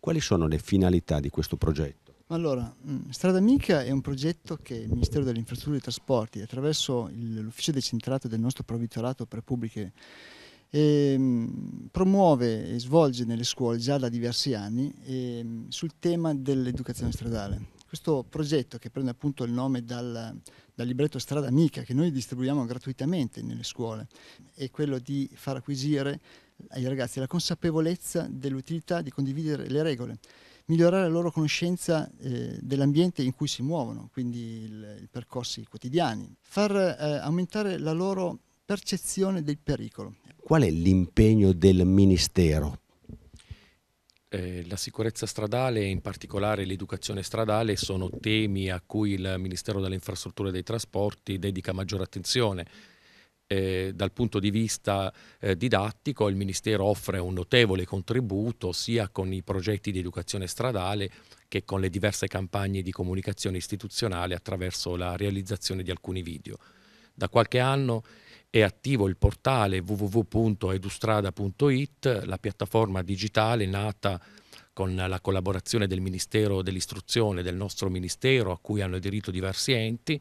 Quali sono le finalità di questo progetto? Allora, mm, Strada Amica è un progetto che il Ministero delle Infrastrutture e dei Trasporti, attraverso l'ufficio decentrato del nostro provvitorato per pubbliche, ehm, promuove e svolge nelle scuole già da diversi anni ehm, sul tema dell'educazione stradale. Questo progetto che prende appunto il nome dal, dal libretto Strada Amica che noi distribuiamo gratuitamente nelle scuole è quello di far acquisire ai ragazzi la consapevolezza dell'utilità di condividere le regole, migliorare la loro conoscenza eh, dell'ambiente in cui si muovono, quindi i percorsi quotidiani, far eh, aumentare la loro percezione del pericolo. Qual è l'impegno del Ministero eh, la sicurezza stradale e in particolare l'educazione stradale sono temi a cui il Ministero delle Infrastrutture e dei Trasporti dedica maggiore attenzione eh, dal punto di vista eh, didattico il Ministero offre un notevole contributo sia con i progetti di educazione stradale che con le diverse campagne di comunicazione istituzionale attraverso la realizzazione di alcuni video. Da qualche anno è attivo il portale www.edustrada.it, la piattaforma digitale nata con la collaborazione del Ministero dell'Istruzione, del nostro Ministero, a cui hanno aderito diversi enti,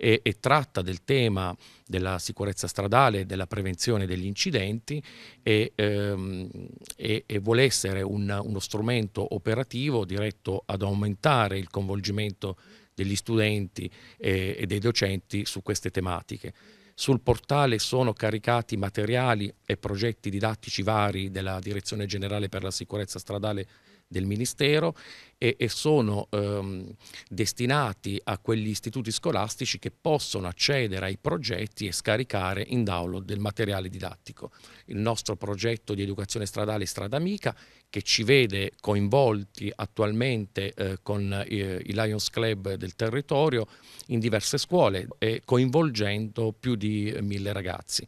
e, e tratta del tema della sicurezza stradale, e della prevenzione degli incidenti e, ehm, e, e vuole essere un, uno strumento operativo diretto ad aumentare il coinvolgimento degli studenti e, eh, e dei docenti su queste tematiche. Sul portale sono caricati materiali e progetti didattici vari della Direzione Generale per la Sicurezza Stradale del Ministero e, e sono ehm, destinati a quegli istituti scolastici che possono accedere ai progetti e scaricare in download del materiale didattico. Il nostro progetto di educazione stradale Strada Amica che ci vede coinvolti attualmente eh, con eh, i Lions Club del territorio in diverse scuole e coinvolgendo più di mille ragazzi.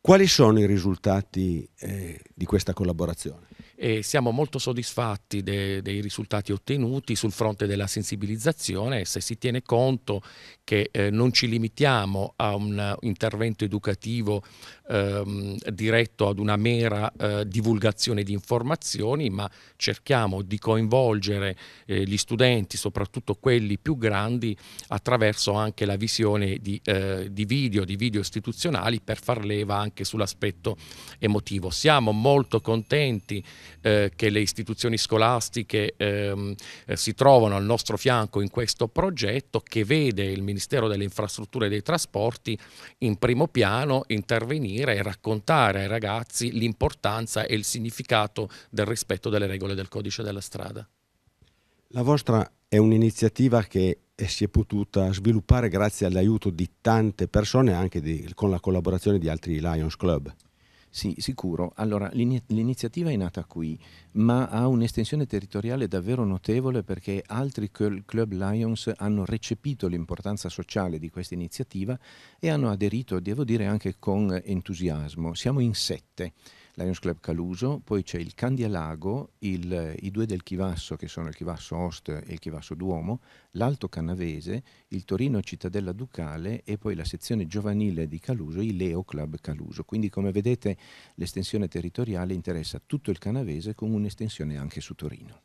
Quali sono i risultati eh, di questa collaborazione? e siamo molto soddisfatti de dei risultati ottenuti sul fronte della sensibilizzazione se si tiene conto che eh, non ci limitiamo a un intervento educativo ehm, diretto ad una mera eh, divulgazione di informazioni ma cerchiamo di coinvolgere eh, gli studenti soprattutto quelli più grandi attraverso anche la visione di, eh, di video, di video istituzionali per far leva anche sull'aspetto emotivo. Siamo molto contenti eh, che le istituzioni scolastiche ehm, eh, si trovano al nostro fianco in questo progetto che vede il Ministero delle Infrastrutture e dei Trasporti in primo piano intervenire e raccontare ai ragazzi l'importanza e il significato del rispetto delle regole del codice della strada. La vostra è un'iniziativa che eh, si è potuta sviluppare grazie all'aiuto di tante persone e anche di, con la collaborazione di altri Lions Club. Sì, sicuro. Allora, l'iniziativa è nata qui, ma ha un'estensione territoriale davvero notevole perché altri Club Lions hanno recepito l'importanza sociale di questa iniziativa e hanno aderito, devo dire, anche con entusiasmo. Siamo in sette. Lions Club Caluso, poi c'è il Candialago, il, i due del Chivasso che sono il Chivasso Ost e il Chivasso Duomo, l'Alto Canavese, il Torino Cittadella Ducale e poi la sezione giovanile di Caluso, il Leo Club Caluso. Quindi come vedete l'estensione territoriale interessa tutto il Canavese con un'estensione anche su Torino.